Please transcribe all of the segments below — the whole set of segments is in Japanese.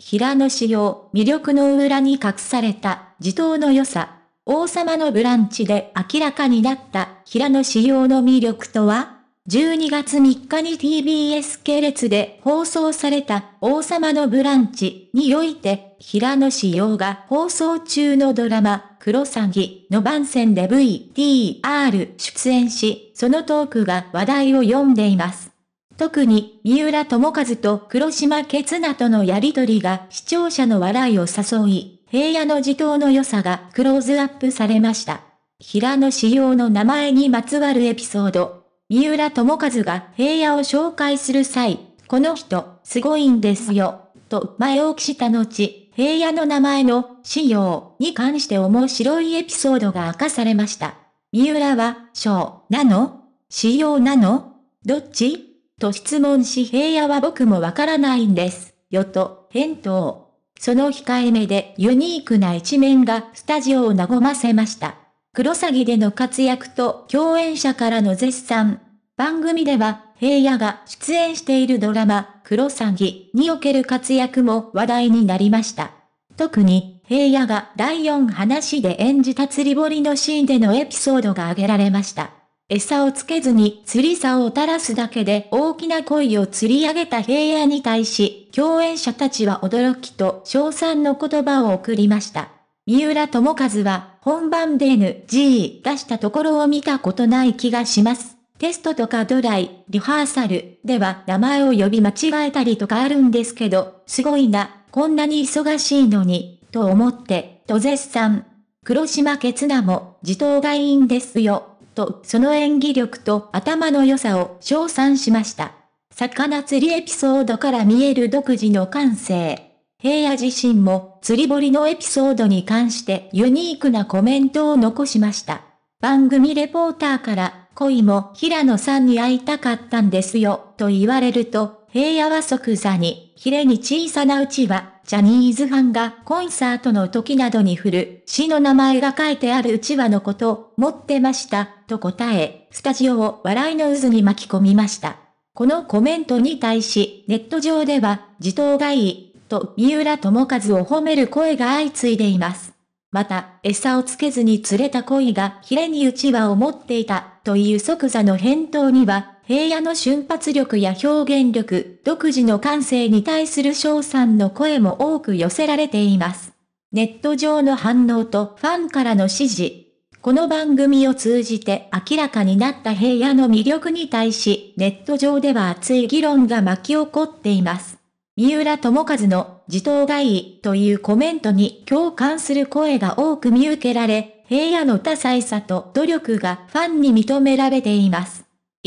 平野紫耀、魅力の裏に隠された、地頭の良さ。王様のブランチで明らかになった平野紫耀の魅力とは ?12 月3日に TBS 系列で放送された王様のブランチにおいて、平野紫耀が放送中のドラマ、クロサギの番宣で VTR 出演し、そのトークが話題を呼んでいます。特に、三浦智和と黒島ケツナとのやりとりが視聴者の笑いを誘い、平野の自頭の良さがクローズアップされました。平野仕様の名前にまつわるエピソード。三浦智和が平野を紹介する際、この人、すごいんですよ、と前置きした後、平野の名前の仕様に関して面白いエピソードが明かされました。三浦は、章、なの仕様なのどっちと質問し平野は僕もわからないんです、よと、返答。その控えめでユニークな一面がスタジオを和ませました。クロサギでの活躍と共演者からの絶賛。番組では、平野が出演しているドラマ、クロサギにおける活躍も話題になりました。特に、平野が第4話で演じた釣り堀のシーンでのエピソードが挙げられました。餌をつけずに釣り竿を垂らすだけで大きな鯉を釣り上げた平野に対し、共演者たちは驚きと称賛の言葉を送りました。三浦智和は、本番で NG 出したところを見たことない気がします。テストとかドライ、リハーサルでは名前を呼び間違えたりとかあるんですけど、すごいな、こんなに忙しいのに、と思って、と絶賛。黒島ケツナも、自動がいいんですよ。とその演技力と頭の良さを称賛しました。魚釣りエピソードから見える独自の感性。平野自身も釣り堀のエピソードに関してユニークなコメントを残しました。番組レポーターから恋も平野さんに会いたかったんですよと言われると平野は即座にヒレに小さなうちはジャニーズファンがコンサートの時などに振る、死の名前が書いてあるうちわのこと、持ってました、と答え、スタジオを笑いの渦に巻き込みました。このコメントに対し、ネット上では、自頭がいい、と三浦智和を褒める声が相次いでいます。また、餌をつけずに釣れた鯉がヒレにうちわを持っていた、という即座の返答には、平野の瞬発力や表現力、独自の感性に対する賞賛の声も多く寄せられています。ネット上の反応とファンからの支持。この番組を通じて明らかになった平野の魅力に対し、ネット上では熱い議論が巻き起こっています。三浦友和の自頭がいいというコメントに共感する声が多く見受けられ、平野の多彩さと努力がファンに認められています。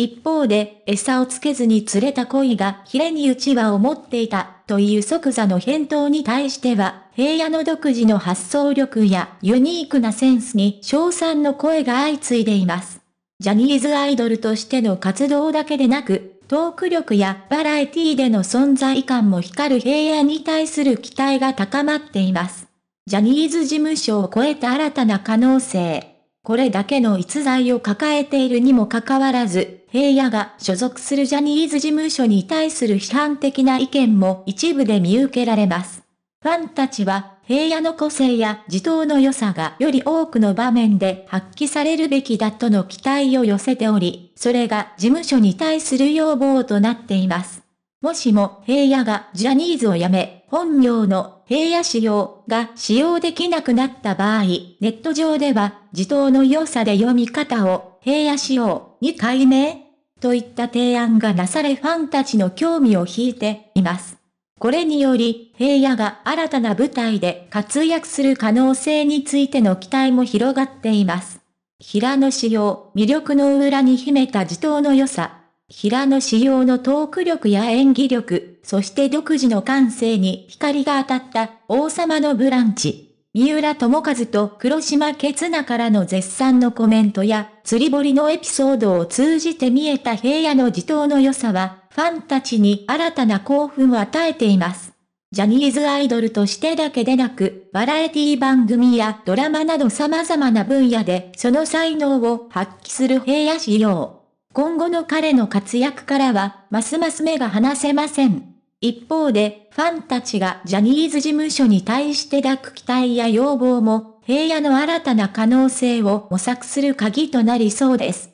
一方で、餌をつけずに釣れた鯉がヒレにうちわを持っていた、という即座の返答に対しては、平野の独自の発想力やユニークなセンスに称賛の声が相次いでいます。ジャニーズアイドルとしての活動だけでなく、トーク力やバラエティでの存在感も光る平野に対する期待が高まっています。ジャニーズ事務所を超えた新たな可能性。これだけの逸材を抱えているにもかかわらず、平野が所属するジャニーズ事務所に対する批判的な意見も一部で見受けられます。ファンたちは、平野の個性や自頭の良さがより多くの場面で発揮されるべきだとの期待を寄せており、それが事務所に対する要望となっています。もしも平野がジャニーズを辞め、本名の平野仕様が使用できなくなった場合、ネット上では自頭の良さで読み方を平野仕様に回目といった提案がなされファンたちの興味を引いています。これにより、平野が新たな舞台で活躍する可能性についての期待も広がっています。平野仕様、魅力の裏に秘めた自頭の良さ。平野仕様のトーク力や演技力、そして独自の感性に光が当たった王様のブランチ。三浦智和と黒島ナからの絶賛のコメントや、釣り堀のエピソードを通じて見えた平野の地頭の良さは、ファンたちに新たな興奮を与えています。ジャニーズアイドルとしてだけでなく、バラエティ番組やドラマなど様々な分野でその才能を発揮する平野仕様。今後の彼の活躍からは、ますます目が離せません。一方で、ファンたちがジャニーズ事務所に対して抱く期待や要望も平野の新たな可能性を模索する鍵となりそうです。